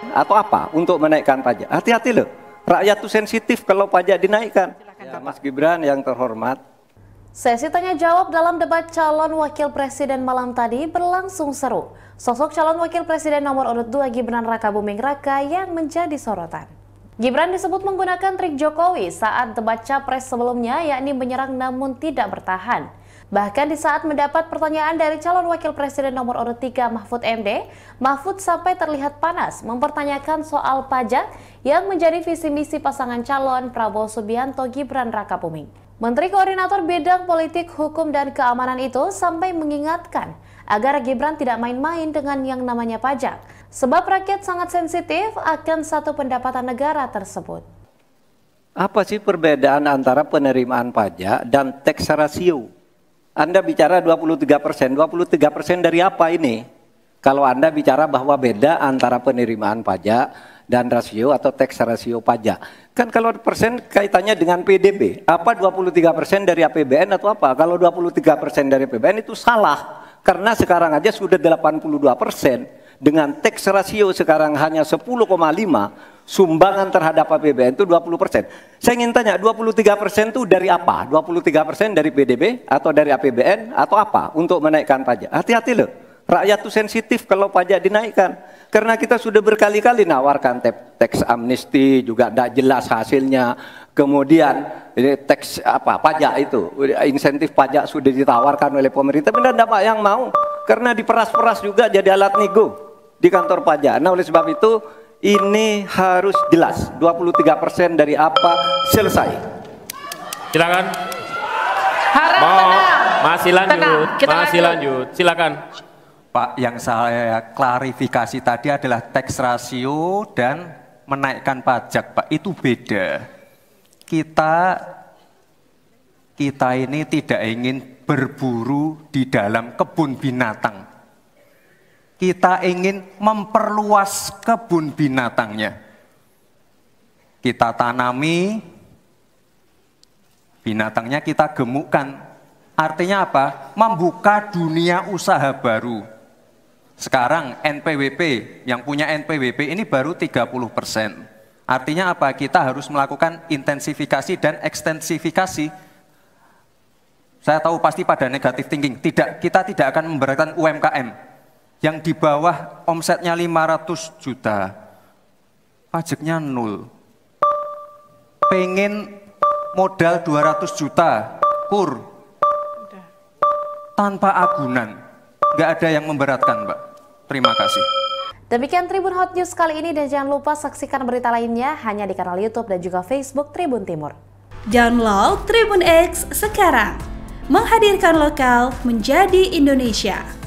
atau apa untuk menaikkan pajak. Hati-hati loh, rakyat itu sensitif kalau pajak dinaikkan. ya, Mas Gibran yang terhormat. Sesi tanya jawab dalam debat calon wakil presiden malam tadi berlangsung seru. Sosok calon wakil presiden nomor urut 2 Gibran Rakabuming Raka yang menjadi sorotan. Gibran disebut menggunakan trik Jokowi saat debat capres sebelumnya yakni menyerang namun tidak bertahan. Bahkan di saat mendapat pertanyaan dari calon wakil presiden nomor urut 3 Mahfud MD, Mahfud sampai terlihat panas mempertanyakan soal pajak yang menjadi visi misi pasangan calon Prabowo Subianto Gibran Raka Buming. Menteri Koordinator Bidang Politik, Hukum, dan Keamanan itu sampai mengingatkan agar Gibran tidak main-main dengan yang namanya pajak, sebab rakyat sangat sensitif akan satu pendapatan negara tersebut. Apa sih perbedaan antara penerimaan pajak dan tax ratio? Anda bicara 23 persen, 23 persen dari apa ini? Kalau Anda bicara bahwa beda antara penerimaan pajak dan rasio atau tax rasio pajak. Kan kalau persen kaitannya dengan PDB, apa 23 persen dari APBN atau apa? Kalau 23 persen dari APBN itu salah, karena sekarang aja sudah 82 persen dengan tax ratio sekarang hanya 10,5 sumbangan terhadap APBN itu 20 persen. Saya ingin tanya 23 persen itu dari apa? 23 persen dari PDB atau dari APBN atau apa untuk menaikkan pajak? Hati-hati loh, rakyat itu sensitif kalau pajak dinaikkan. Karena kita sudah berkali-kali nawarkan teks amnesti juga tidak jelas hasilnya. Kemudian teks apa pajak itu insentif pajak sudah ditawarkan oleh pemerintah, benar tidak Pak yang mau? Karena diperas-peras juga jadi alat nego di kantor pajak. Nah oleh sebab itu ini harus jelas 23% dari apa selesai. Silakan. Harap Mau, Masih lanjut, tenang. Kita masih lanjut. lanjut. Silakan. Pak, yang saya klarifikasi tadi adalah tax ratio dan menaikkan pajak, Pak. Itu beda. Kita kita ini tidak ingin berburu di dalam kebun binatang kita ingin memperluas kebun binatangnya. Kita tanami, binatangnya kita gemukkan. Artinya apa? Membuka dunia usaha baru. Sekarang NPWP, yang punya NPWP ini baru 30 persen. Artinya apa? Kita harus melakukan intensifikasi dan ekstensifikasi saya tahu pasti pada negatif thinking. Tidak, kita tidak akan memberatkan UMKM yang di bawah omsetnya 500 juta, pajaknya nol. Pengen modal 200 juta, kur. Tanpa agunan, nggak ada yang memberatkan, Mbak. Terima kasih. Demikian Tribun Hot News kali ini dan jangan lupa saksikan berita lainnya hanya di kanal YouTube dan juga Facebook Tribun Timur. Download Tribun X sekarang. Menghadirkan lokal menjadi Indonesia.